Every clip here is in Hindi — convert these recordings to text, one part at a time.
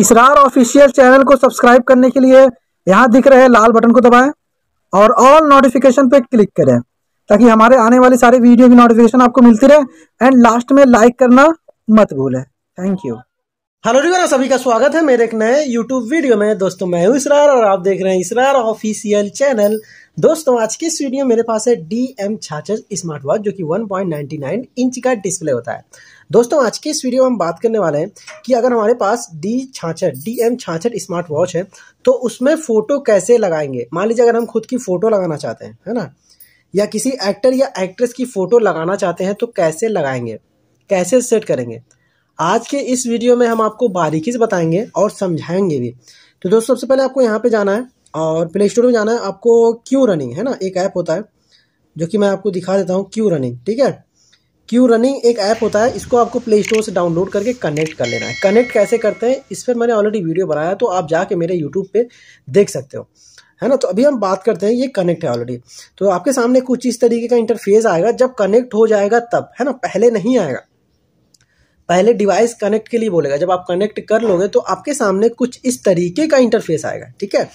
इसरार ऑफिशियल चैनल को सब्सक्राइब करने के लिए यहाँ दिख रहे लाल बटन को दबाएं और ऑल नोटिफिकेशन पे क्लिक करें ताकि हमारे आने वाली सारी वीडियो की नोटिफिकेशन आपको मिलती रहे एंड लास्ट में लाइक करना मत भूलें थैंक यू हेलो रिवर सभी का स्वागत है मेरे एक नए यूट्यूब वीडियो में दोस्तों मैं हूँ इसरार और आप देख रहे हैं इसरार ऑफिशियल चैनल दोस्तों आज की इस वीडियो मेरे पास है डी एम छाचर स्मार्ट वॉच जो कि 1.99 इंच का डिस्प्ले होता है दोस्तों आज की इस वीडियो में हम बात करने वाले हैं कि अगर हमारे पास डी छाछठ डी एम छाछठ स्मार्ट वॉच है तो उसमें फ़ोटो कैसे लगाएंगे मान लीजिए अगर हम खुद की फ़ोटो लगाना चाहते हैं है ना या किसी एक्टर या एक्ट्रेस की फ़ोटो लगाना चाहते हैं तो कैसे लगाएंगे कैसे सेट करेंगे आज के इस वीडियो में हम आपको बारीकी से बताएंगे और समझाएंगे भी तो दोस्तों सबसे पहले आपको यहाँ पे जाना है और प्ले स्टोर में जाना है आपको क्यू रनिंग है ना एक ऐप होता है जो कि मैं आपको दिखा देता हूँ क्यू रनिंग ठीक है क्यू रनिंग एक ऐप होता है इसको आपको प्ले स्टोर से डाउनलोड करके कनेक्ट कर लेना है कनेक्ट कैसे करते हैं इस पर मैंने ऑलरेडी वीडियो बनाया है तो आप जाके मेरे यूट्यूब पे देख सकते हो है ना तो अभी हम बात करते हैं ये कनेक्ट है ऑलरेडी तो आपके सामने कुछ इस तरीके का इंटरफेस आएगा जब कनेक्ट हो जाएगा तब है ना पहले नहीं आएगा पहले डिवाइस कनेक्ट के लिए बोलेगा जब आप कनेक्ट कर लोगे तो आपके सामने कुछ इस तरीके का इंटरफेस आएगा ठीक है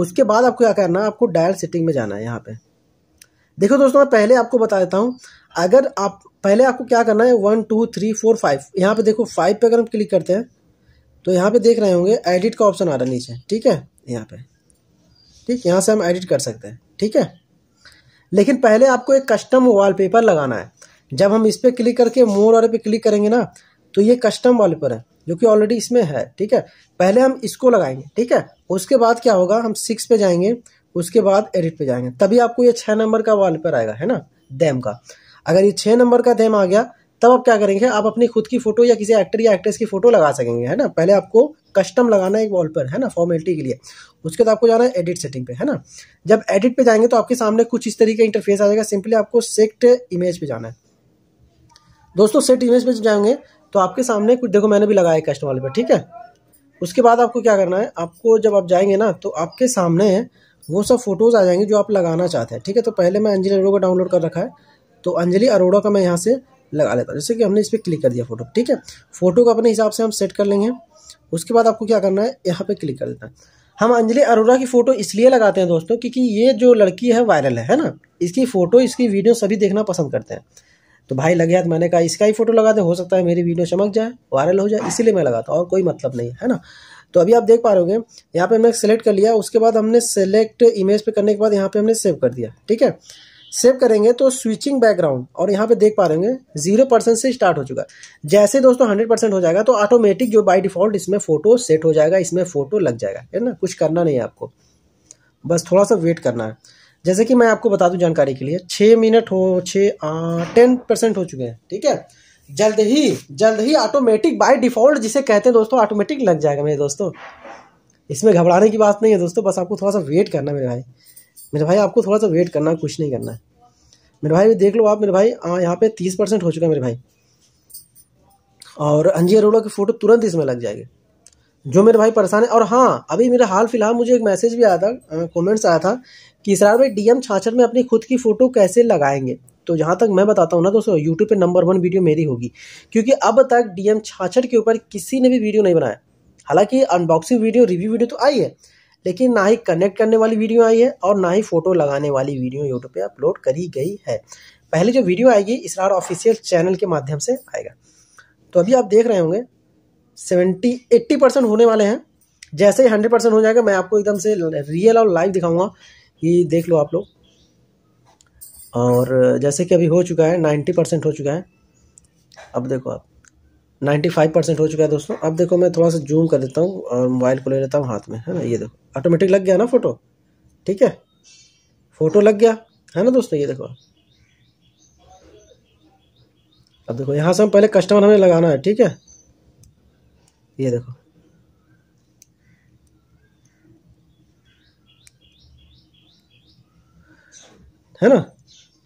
उसके बाद आपको क्या करना है आपको डायल सेटिंग में जाना है यहाँ पे देखो दोस्तों मैं पहले आपको बता देता हूँ अगर आप पहले आपको क्या करना है one two three four five यहाँ पे देखो फाइव पे अगर हम क्लिक करते हैं तो यहाँ पे देख रहे होंगे एडिट का ऑप्शन आ रहा है नीचे ठीक है यहाँ पे ठीक यहाँ से हम एडिट कर सकते हैं ठीक है लेकिन पहले आपको एक कस्टम पेपर लगाना है जब हम इस पर क्लिक करके मोर वाले पे क्लिक करेंगे ना तो ये कस्टम पेपर है जो कि ऑलरेडी इसमें है ठीक है पहले हम इसको लगाएंगे ठीक है उसके बाद क्या होगा हम सिक्स पे जाएंगे उसके बाद एडिट पे जाएंगे तभी आपको ये छः नंबर का पर आएगा है ना डैम का अगर ये छः नंबर का डैम आ गया तब आप क्या करेंगे आप अपनी खुद की फोटो या किसी एक्टर या एक्ट्रेस की फोटो लगा सकेंगे है ना पहले आपको कस्टम लगाना है एक वॉल पर है ना फॉर्मेलिटी के लिए उसके बाद आपको जाना है एडिट सेटिंग पे है ना जब एडिट पे जाएंगे तो आपके सामने कुछ इस तरीके का इंटरफेस आ जाएगा सिंपली आपको सेट इमेज पे जाना है दोस्तों सेट इमेज पे जाएंगे तो आपके सामने कुछ देखो मैंने भी लगाया कस्टम वाले पर ठीक है उसके बाद आपको क्या करना है आपको जब आप जाएंगे ना तो आपके सामने वो सब फ़ोटोज़ आ जाएंगे जो आप लगाना चाहते हैं ठीक है तो पहले मैं अंजलि अरोड़ा का डाउनलोड कर रखा है तो अंजलि अरोड़ा का मैं यहाँ से लगा लेता हूँ जैसे कि हमने इस पर क्लिक कर दिया फ़ोटो ठीक है फ़ोटो को अपने हिसाब से हम सेट कर लेंगे उसके बाद आपको क्या करना है यहाँ पर क्लिक कर देना है हम अंजलि अरोड़ा की फ़ोटो इसलिए लगाते हैं दोस्तों क्योंकि ये जो लड़की है वायरल है है ना इसकी फ़ोटो इसकी वीडियो सभी देखना पसंद करते हैं तो भाई लगे तो मैंने कहा इसका ही फोटो लगा दे हो सकता है मेरी वीडियो चमक जाए वायरल हो जाए इसीलिए मैं लगाता और कोई मतलब नहीं है ना तो अभी आप देख पा रहे हो यहाँ पे हमने सेलेक्ट कर लिया उसके बाद हमने सेलेक्ट इमेज पे करने के बाद यहाँ पे हमने सेव कर दिया ठीक है सेव करेंगे तो स्विचिंग बैकग्राउंड और यहाँ पे देख पा रहे होंगे जीरो परसेंट से स्टार्ट हो चुका है जैसे दोस्तों हंड्रेड परसेंट हो जाएगा तो ऑटोमेटिक जो बाय डिफॉल्ट इसमें फोटो सेट हो जाएगा इसमें फोटो लग जाएगा है ना कुछ करना नहीं है आपको बस थोड़ा सा वेट करना है जैसे कि मैं आपको बता दूं जानकारी के लिए छः मिनट हो छः टेन परसेंट हो चुके हैं ठीक है जल्द ही जल्द ही ऑटोमेटिक बाय डिफॉल्ट जिसे कहते हैं दोस्तों ऑटोमेटिक लग जाएगा मेरे दोस्तों इसमें घबराने की बात नहीं है दोस्तों बस आपको थोड़ा सा वेट करना है मेरे भाई मेरे भाई आपको थोड़ा सा वेट करना कुछ नहीं करना है मेरे भाई देख लो आप मेरे भाई यहाँ पे तीस परसेंट हो चुका है मेरे भाई और अंजी अरोड़ा की फ़ोटो तुरंत इसमें लग जाएगी जो मेरे भाई परेशान है और हाँ अभी मेरा हाल फिलहाल मुझे एक मैसेज भी आया था कमेंट्स आया था कि इसरार भाई डीएम छाछड़ में अपनी खुद की फ़ोटो कैसे लगाएंगे तो जहाँ तक मैं बताता हूँ ना दोस्तों यूट्यूब पे नंबर वन वीडियो मेरी होगी क्योंकि अब तक डीएम छाछठ के ऊपर किसी ने भी वीडियो नहीं बनाया हालांकि अनबॉक्सिंग वीडियो रिव्यू वीडियो तो आई है लेकिन ना ही कनेक्ट करने वाली वीडियो आई है और ना ही फ़ोटो लगाने वाली वीडियो यूट्यूब पर अपलोड करी गई है पहले जो वीडियो आएगी इसरार ऑफिशियल चैनल के माध्यम से आएगा तो अभी आप देख रहे होंगे सेवेंटी एट्टी परसेंट होने वाले हैं जैसे ही हंड्रेड परसेंट हो जाएगा मैं आपको एकदम से रियल और लाइव दिखाऊंगा ये देख लो आप लोग और जैसे कि अभी हो चुका है नाइन्टी परसेंट हो चुका है अब देखो आप नाइन्टी फाइव परसेंट हो चुका है दोस्तों अब देखो मैं थोड़ा सा जूम कर देता हूँ और मोबाइल को ले लेता हूँ हाथ में है ना ये देखो ऑटोमेटिक लग गया ना फ़ोटो ठीक है फ़ोटो लग गया है ना दोस्तों ये देखो अब देखो यहाँ से हम पहले कस्टमर हमें लगाना है ठीक है ये देखो है ना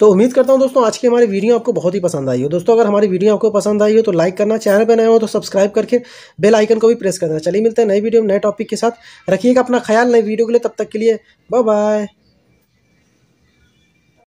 तो उम्मीद करता हूँ दोस्तों आज की हमारी वीडियो आपको बहुत ही पसंद आई हो दोस्तों अगर हमारी वीडियो आपको पसंद आई हो तो लाइक करना चैनल पर नए हो तो सब्सक्राइब करके बेल आइकन को भी प्रेस करना चलिए मिलते हैं नई वीडियो में नए टॉपिक के साथ रखिएगा अपना ख्याल नई वीडियो के लिए तब तक के लिए बाय बाय